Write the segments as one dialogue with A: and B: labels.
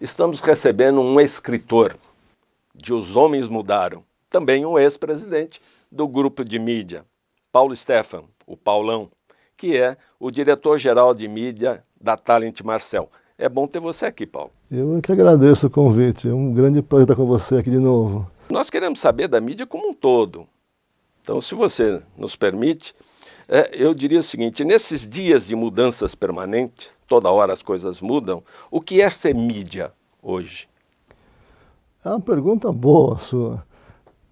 A: Estamos recebendo um escritor de Os Homens Mudaram, também um ex-presidente do grupo de mídia, Paulo Stefan, o Paulão, que é o diretor-geral de mídia da Talent Marcel. É bom ter você aqui, Paulo.
B: Eu é que agradeço o convite. É um grande prazer estar com você aqui de novo.
A: Nós queremos saber da mídia como um todo. Então, se você nos permite, é, eu diria o seguinte: nesses dias de mudanças permanentes, toda hora as coisas mudam, o que é ser mídia hoje?
B: É uma pergunta boa sua.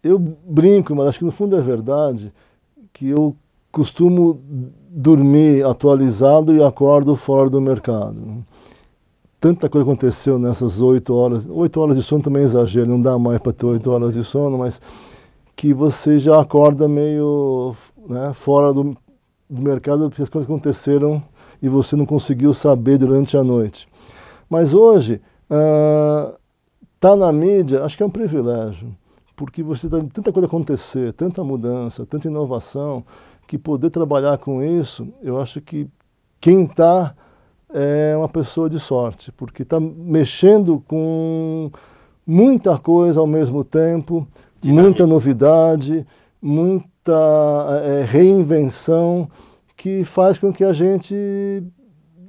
B: Eu brinco, mas acho que no fundo é verdade, que eu costumo dormir atualizado e acordo fora do mercado. Tanta coisa aconteceu nessas oito horas. Oito horas de sono também é exagero, não dá mais para ter oito horas de sono, mas que você já acorda meio né, fora do do mercado porque as coisas aconteceram e você não conseguiu saber durante a noite. Mas hoje, estar uh, tá na mídia, acho que é um privilégio, porque você tem tanta coisa acontecer, tanta mudança, tanta inovação, que poder trabalhar com isso, eu acho que quem está é uma pessoa de sorte, porque está mexendo com muita coisa ao mesmo tempo, Dinâmica. muita novidade, muito é, reinvenção que faz com que a gente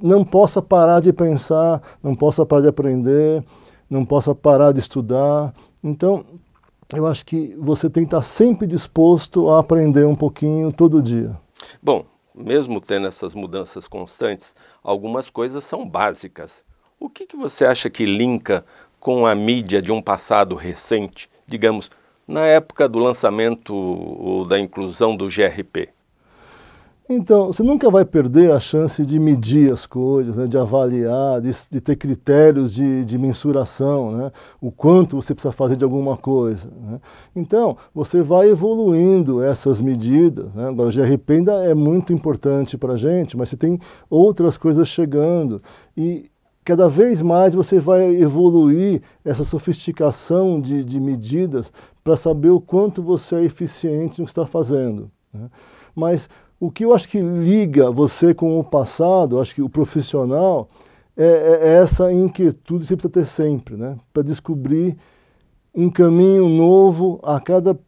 B: não possa parar de pensar, não possa parar de aprender, não possa parar de estudar. Então, eu acho que você tem que estar sempre disposto a aprender um pouquinho todo dia.
A: Bom, mesmo tendo essas mudanças constantes, algumas coisas são básicas. O que, que você acha que linka com a mídia de um passado recente? Digamos, na época do lançamento ou da inclusão do GRP?
B: Então, você nunca vai perder a chance de medir as coisas, né, de avaliar, de, de ter critérios de, de mensuração, né, o quanto você precisa fazer de alguma coisa. Né. Então, você vai evoluindo essas medidas. Né. Agora, o GRP ainda é muito importante para a gente, mas você tem outras coisas chegando. E cada vez mais você vai evoluir essa sofisticação de, de medidas para saber o quanto você é eficiente no que está fazendo. Né? Mas o que eu acho que liga você com o passado, acho que o profissional, é, é, é essa inquietude que você precisa ter sempre, né? para descobrir um caminho novo a cada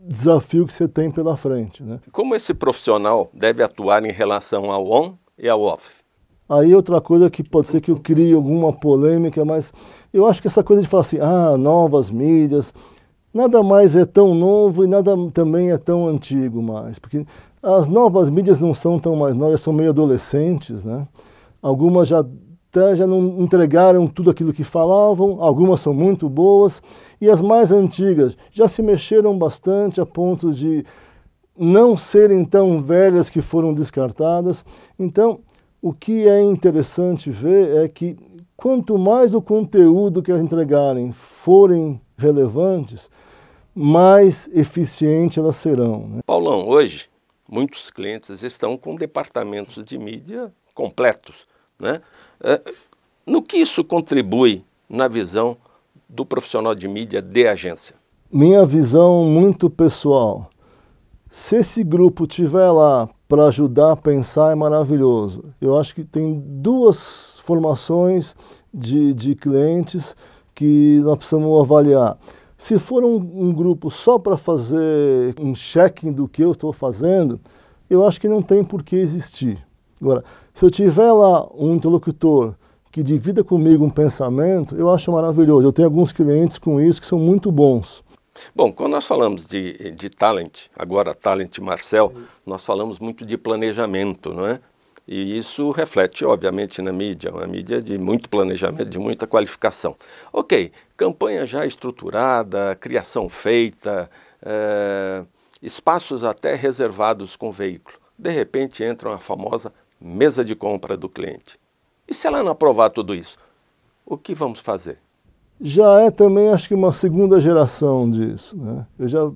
B: desafio que você tem pela frente. Né?
A: Como esse profissional deve atuar em relação ao on e ao off?
B: Aí outra coisa que pode ser que eu crie alguma polêmica, mas eu acho que essa coisa de falar assim, ah, novas mídias, nada mais é tão novo e nada também é tão antigo mais, porque as novas mídias não são tão mais novas, são meio adolescentes, né? Algumas já até já não entregaram tudo aquilo que falavam, algumas são muito boas, e as mais antigas já se mexeram bastante a ponto de não serem tão velhas que foram descartadas. Então, o que é interessante ver é que quanto mais o conteúdo que elas entregarem forem relevantes, mais eficiente elas serão. Né?
A: Paulão, hoje muitos clientes estão com departamentos de mídia completos. Né? É, no que isso contribui na visão do profissional de mídia de agência?
B: Minha visão muito pessoal. Se esse grupo tiver lá para ajudar a pensar é maravilhoso. Eu acho que tem duas formações de, de clientes que nós precisamos avaliar. Se for um, um grupo só para fazer um checking do que eu estou fazendo, eu acho que não tem por que existir. Agora, se eu tiver lá um interlocutor que divida comigo um pensamento, eu acho maravilhoso. Eu tenho alguns clientes com isso que são muito bons.
A: Bom, quando nós falamos de, de talent, agora talent Marcel, nós falamos muito de planejamento, não é? E isso reflete, obviamente, na mídia, uma mídia de muito planejamento, de muita qualificação. Ok, campanha já estruturada, criação feita, é, espaços até reservados com veículo. De repente entra a famosa mesa de compra do cliente. E se ela não aprovar tudo isso, o que vamos fazer?
B: já é também, acho que, uma segunda geração disso. Né? Eu já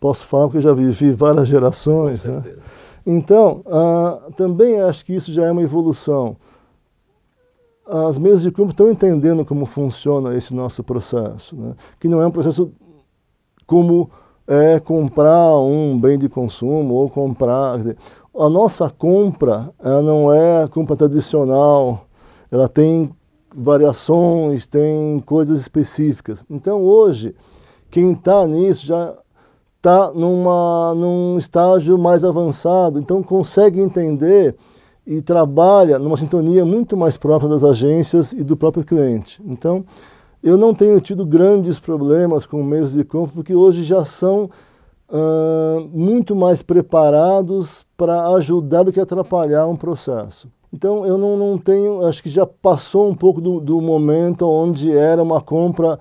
B: posso falar porque eu já vivi várias gerações. Né? Então, também acho que isso já é uma evolução. As mesas de campo estão entendendo como funciona esse nosso processo, né? que não é um processo como é comprar um bem de consumo ou comprar. A nossa compra ela não é a compra tradicional, ela tem variações, tem coisas específicas. Então hoje, quem está nisso já está num estágio mais avançado, então consegue entender e trabalha numa sintonia muito mais própria das agências e do próprio cliente. Então, eu não tenho tido grandes problemas com meses de compra, porque hoje já são uh, muito mais preparados para ajudar do que atrapalhar um processo. Então eu não, não tenho, acho que já passou um pouco do, do momento onde era uma compra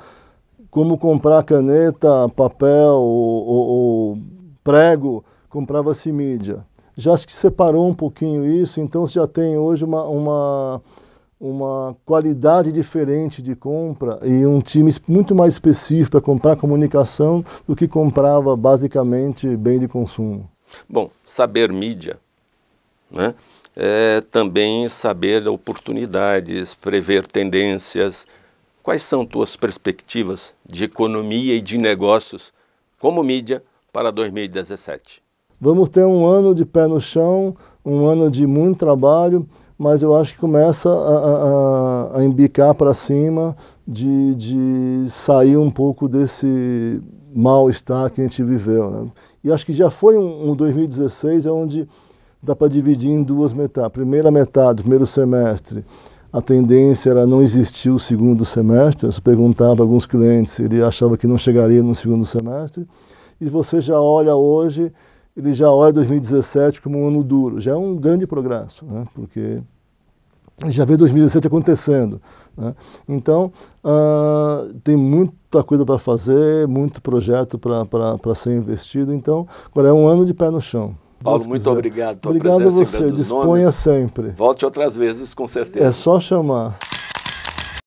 B: como comprar caneta, papel ou, ou, ou prego, comprava-se mídia. Já acho que separou um pouquinho isso, então já tem hoje uma, uma, uma qualidade diferente de compra e um time muito mais específico para comprar comunicação do que comprava basicamente bem de consumo.
A: Bom, saber mídia né? É, também saber oportunidades, prever tendências, quais são tuas perspectivas de economia e de negócios como mídia para 2017?
B: Vamos ter um ano de pé no chão, um ano de muito trabalho, mas eu acho que começa a, a, a embicar para cima, de, de sair um pouco desse mal-estar que a gente viveu. Né? E acho que já foi um, um 2016 é onde dá para dividir em duas metades. Primeira metade, primeiro semestre, a tendência era não existir o segundo semestre. Você perguntava a alguns clientes, ele achava que não chegaria no segundo semestre. E você já olha hoje, ele já olha 2017 como um ano duro. Já é um grande progresso, né? porque já vê 2017 acontecendo. Né? Então, uh, tem muita coisa para fazer, muito projeto para ser investido. Então, agora é um ano de pé no chão. Paulo, Deus muito quiser. obrigado. obrigado a você. Disponha nomes. sempre.
A: Volte outras vezes, com certeza. É só
B: chamar.